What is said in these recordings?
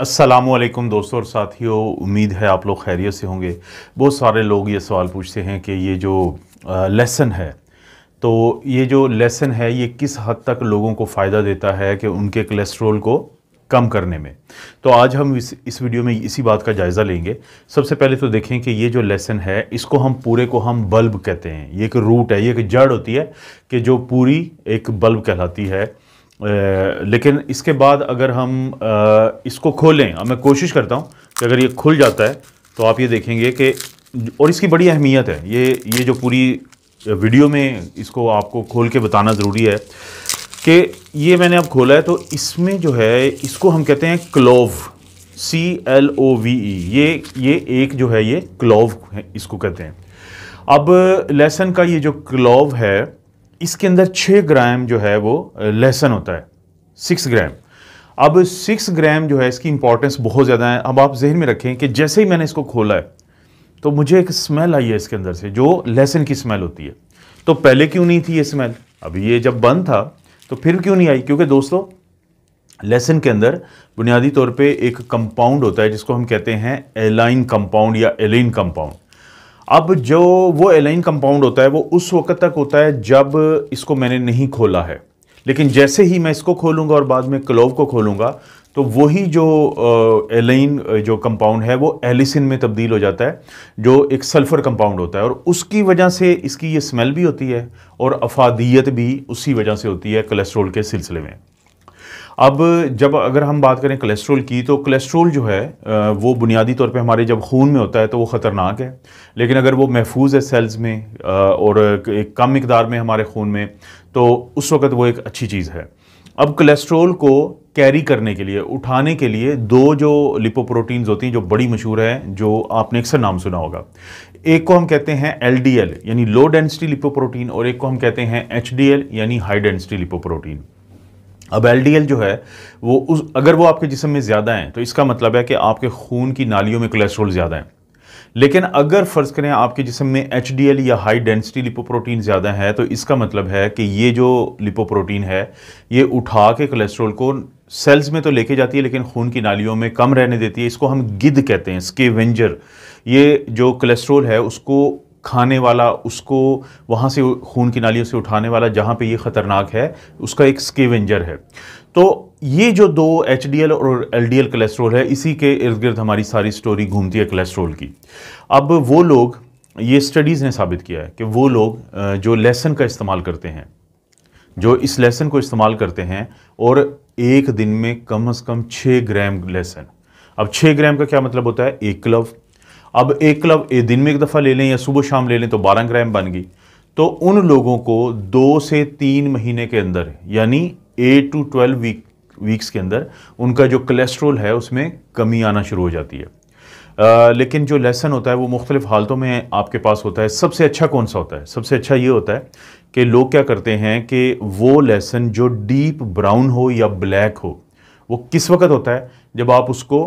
असलम दोस्तों और साथियों उम्मीद है आप लोग खैरियत से होंगे बहुत सारे लोग ये सवाल पूछते हैं कि ये जो लेसन है तो ये जो लेसन है ये किस हद तक लोगों को फ़ायदा देता है कि उनके कोलेस्ट्रोल को कम करने में तो आज हम इस इस वीडियो में इसी बात का जायज़ा लेंगे सबसे पहले तो देखें कि ये जो लेसन है इसको हम पूरे को हम बल्ब कहते हैं ये एक रूट है ये एक जड़ होती है कि जो पूरी एक बल्ब कहलाती है लेकिन इसके बाद अगर हम इसको खोलें अब मैं कोशिश करता हूँ कि अगर ये खुल जाता है तो आप ये देखेंगे कि और इसकी बड़ी अहमियत है ये ये जो पूरी वीडियो में इसको आपको खोल के बताना ज़रूरी है कि ये मैंने अब खोला है तो इसमें जो है इसको हम कहते हैं clove C L O V E ये ये एक जो है ये क्लोव है इसको कहते हैं अब लेसन का ये जो क्लोव है इसके अंदर छः ग्राम जो है वो लहसन होता है सिक्स ग्राम अब सिक्स ग्राम जो है इसकी इंपॉर्टेंस बहुत ज़्यादा है अब आप जहन में रखें कि जैसे ही मैंने इसको खोला है तो मुझे एक स्मेल आई है इसके अंदर से जो लहसन की स्मेल होती है तो पहले क्यों नहीं थी ये स्मेल अभी ये जब बंद था तो फिर क्यों नहीं आई क्योंकि दोस्तों लहसन के अंदर बुनियादी तौर पे एक कंपाउंड होता है जिसको हम कहते हैं एलाइन कंपाउंड या एलिन कंपाउंड अब जो वो एलाइन कंपाउंड होता है वो उस वक्त तक होता है जब इसको मैंने नहीं खोला है लेकिन जैसे ही मैं इसको खोलूँगा और बाद में क्लोव को खोलूँगा तो वही जो एलाइन जो कंपाउंड है वो एलिसिन में तब्दील हो जाता है जो एक सल्फ़र कंपाउंड होता है और उसकी वजह से इसकी ये स्मेल भी होती है और अफादियत भी उसी वजह से होती है कोलेस्ट्रोल के सिलसिले में अब जब अगर हम बात करें कोलेस्ट्रोल की तो कोलेस्ट्रोल जो है वो बुनियादी तौर पे हमारे जब खून में होता है तो वो ख़तरनाक है लेकिन अगर वो महफूज है सेल्स में और एक कम मकदार में हमारे खून में तो उस वक्त वो एक अच्छी चीज़ है अब कोलेस्ट्रोल को कैरी करने के लिए उठाने के लिए दो जो लिपोप्रोटीन्स होती हैं जो बड़ी मशहूर हैं जो आपने अक्सर नाम सुना होगा एक को हम कहते हैं एल यानी लो डेंसिटी लिपोप्रोटीन और एक को हम कहते हैं एच यानी हाई डेंसिटी लिपोप्रोटीन अब एल जो है वो उस अगर वो आपके जिसम में ज़्यादा हैं तो इसका मतलब है कि आपके खून की नालियों में कोलेस्ट्रॉल ज़्यादा है लेकिन अगर फ़र्ज़ करें आपके जिसम में एच या हाई डेंसिटी लिपोप्रोटीन ज़्यादा है तो इसका मतलब है कि ये जो लिपोप्रोटीन है ये उठा के कोलेस्ट्रॉल को सेल्स में तो लेके जाती है लेकिन खून की नालियों में कम रहने देती है इसको हम गिद कहते हैं स्केवेंजर ये जो कोलेस्ट्रोल है उसको खाने वाला उसको वहाँ से खून की नालियों से उठाने वाला जहाँ पे ये ख़तरनाक है उसका एक स्केवेंजर है तो ये जो दो एच और एल कोलेस्ट्रोल है इसी के इर्द गिर्द हमारी सारी स्टोरी घूमती है कोलेस्ट्रोल की अब वो लोग ये स्टडीज़ ने साबित किया है कि वो लोग जो लहसन का इस्तेमाल करते हैं जो इस लहसन को इस्तेमाल करते हैं और एक दिन में कम अज़ कम छः ग्राम लहसन अब छः ग्राम का क्या मतलब होता है एक क्लव अब एक क्लब एक दिन में एक दफ़ा ले लें या सुबह शाम ले लें तो बारह ग्राम बन गई तो उन लोगों को दो से तीन महीने के अंदर यानी eight to twelve week weeks के अंदर उनका जो कोलेस्ट्रोल है उसमें कमी आना शुरू हो जाती है आ, लेकिन जो लेसन होता है वो मुख्तलिफ हालतों में आपके पास होता है सबसे अच्छा कौन सा होता है सबसे अच्छा ये होता है कि लोग क्या करते हैं कि वो लेसन जो डीप ब्राउन हो या ब्लैक हो वो किस वक्त होता है जब आप उसको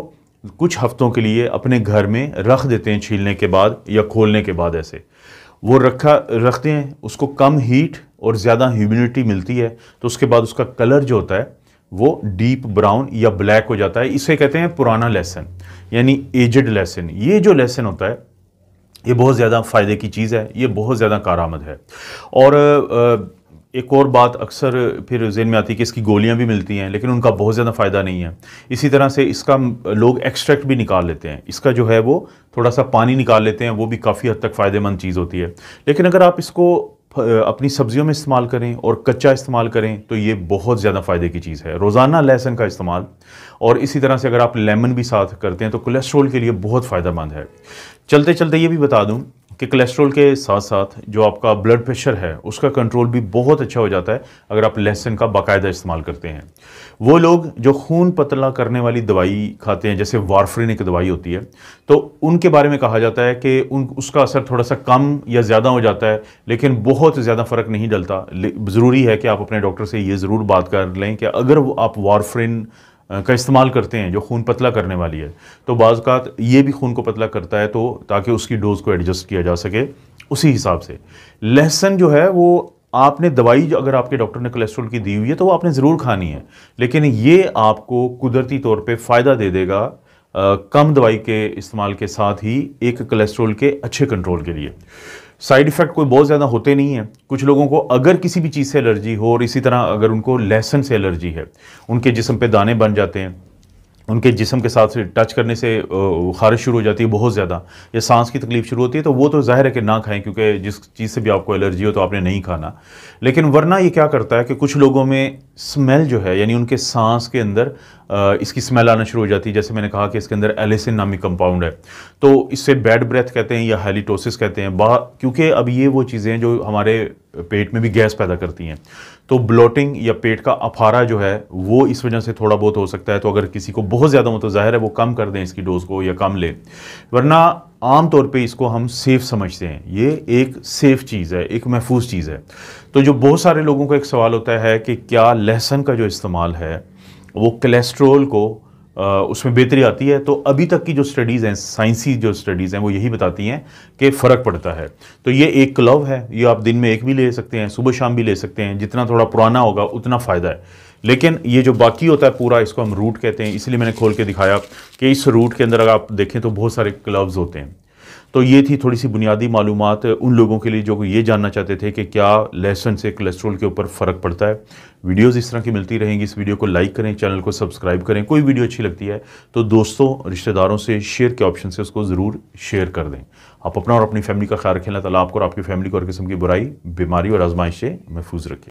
कुछ हफ्तों के लिए अपने घर में रख देते हैं छीलने के बाद या खोलने के बाद ऐसे वो रखा रखते हैं उसको कम हीट और ज़्यादा ह्यूमिडिटी मिलती है तो उसके बाद उसका कलर जो होता है वो डीप ब्राउन या ब्लैक हो जाता है इसे कहते हैं पुराना लेसन यानी एजड लेसन ये जो लेसन होता है ये बहुत ज़्यादा फ़ायदे की चीज़ है ये बहुत ज़्यादा कारामद है और आ, एक और बात अक्सर फिर जेन में आती है कि इसकी गोलियां भी मिलती हैं लेकिन उनका बहुत ज़्यादा फ़ायदा नहीं है इसी तरह से इसका लोग एक्सट्रैक्ट भी निकाल लेते हैं इसका जो है वो थोड़ा सा पानी निकाल लेते हैं वो भी काफ़ी हद तक फ़ायदेमंद चीज़ होती है लेकिन अगर आप इसको अपनी सब्जियों में इस्तेमाल करें और कच्चा इस्तेमाल करें तो ये बहुत ज़्यादा फ़ायदे की चीज़ है रोज़ाना लहसुन का इस्तेमाल और इसी तरह से अगर आप लेमन भी साथ करते हैं तो कोलेस्ट्रोल के लिए बहुत फ़ायदेमंद है चलते चलते ये भी बता दूँ कि कोलेस्ट्रॉल के साथ साथ जो आपका ब्लड प्रेशर है उसका कंट्रोल भी बहुत अच्छा हो जाता है अगर आप लहसुन का बाकायदा इस्तेमाल करते हैं वो लोग जो खून पतला करने वाली दवाई खाते हैं जैसे वारफ्रिन एक दवाई होती है तो उनके बारे में कहा जाता है कि उन उसका असर थोड़ा सा कम या ज़्यादा हो जाता है लेकिन बहुत ज़्यादा फ़र्क नहीं डलता ज़रूरी है कि आप अपने डॉक्टर से ये ज़रूर बात कर लें कि अगर आप वारफ्रिन का इस्तेमाल करते हैं जो खून पतला करने वाली है तो बाज़ात ये भी खून को पतला करता है तो ताकि उसकी डोज़ को एडजस्ट किया जा सके उसी हिसाब से लहसन जो है वो आपने दवाई जो अगर आपके डॉक्टर ने कोलेस्ट्रॉल की दी हुई है तो वो आपने ज़रूर खानी है लेकिन ये आपको कुदरती तौर पे फ़ायदा दे देगा आ, कम दवाई के इस्तेमाल के साथ ही एक कोलेस्ट्रॉल के अच्छे कंट्रोल के लिए साइड इफ़ेक्ट कोई बहुत ज़्यादा होते नहीं है कुछ लोगों को अगर किसी भी चीज़ से एलर्जी हो और इसी तरह अगर उनको लहसन से एलर्जी है उनके जिसम पे दाने बन जाते हैं उनके जिसम के साथ टच करने से खारिश शुरू हो जाती है बहुत ज़्यादा या सांस की तकलीफ़ शुरू होती है तो वो तो जाहिर है कि ना खाएं क्योंकि जिस चीज़ से भी आपको एलर्जी हो तो आपने नहीं खाना लेकिन वरना ये क्या करता है कि कुछ लोगों में स्मेल जो है यानी उनके सांस के अंदर इसकी स्मेल आना शुरू हो जाती है जैसे मैंने कहा कि इसके अंदर एलिसिन नामी कंपाउंड है तो इससे बैड ब्रेथ कहते हैं या हेलीटोसिस कहते हैं बा क्योंकि अब ये वो चीज़ें जो हमारे पेट में भी गैस पैदा करती हैं तो ब्लोटिंग या पेट का अफारा जो है वो इस वजह से थोड़ा बहुत हो सकता है तो अगर किसी को बहुत ज़्यादा मतलब ज़ाहिर है वो कम कर दें इसकी डोज़ को या कम लें वरना आम तौर पे इसको हम सेफ़ समझते हैं ये एक सेफ़ चीज़ है एक महफूज चीज़ है तो जो बहुत सारे लोगों का एक सवाल होता है कि क्या लहसन का जो इस्तेमाल है वो कोलेस्ट्रोल को उसमें बेहतरी आती है तो अभी तक की जो स्टडीज़ हैं साइंसी जो स्टडीज़ हैं वो यही बताती हैं कि फ़र्क पड़ता है तो ये एक क्लव है ये आप दिन में एक भी ले सकते हैं सुबह शाम भी ले सकते हैं जितना थोड़ा पुराना होगा उतना फ़ायदा है लेकिन ये जो बाकी होता है पूरा इसको हम रूट कहते हैं इसलिए मैंने खोल के दिखाया कि इस रूट के अंदर अगर आप देखें तो बहुत सारे क्लब्स होते हैं तो ये थी थोड़ी सी बुनियादी मालूम उन लोगों के लिए जो ये जानना चाहते थे कि क्या लहसुन से कोलेस्ट्रोल के ऊपर फ़र्क पड़ता है वीडियोज़ इस तरह की मिलती रहेंगी इस वीडियो को लाइक करें चैनल को सब्सक्राइब करें कोई वीडियो अच्छी लगती है तो दोस्तों रिश्तेदारों से शेयर के ऑप्शन से उसको ज़रूर शेयर कर दें आप अपना और अपनी फैमिली का ख्याल रखें तला आपको और आपकी फैमिली को और किस्म की बुराई बीमारी और आजमाइश से महफूज रखें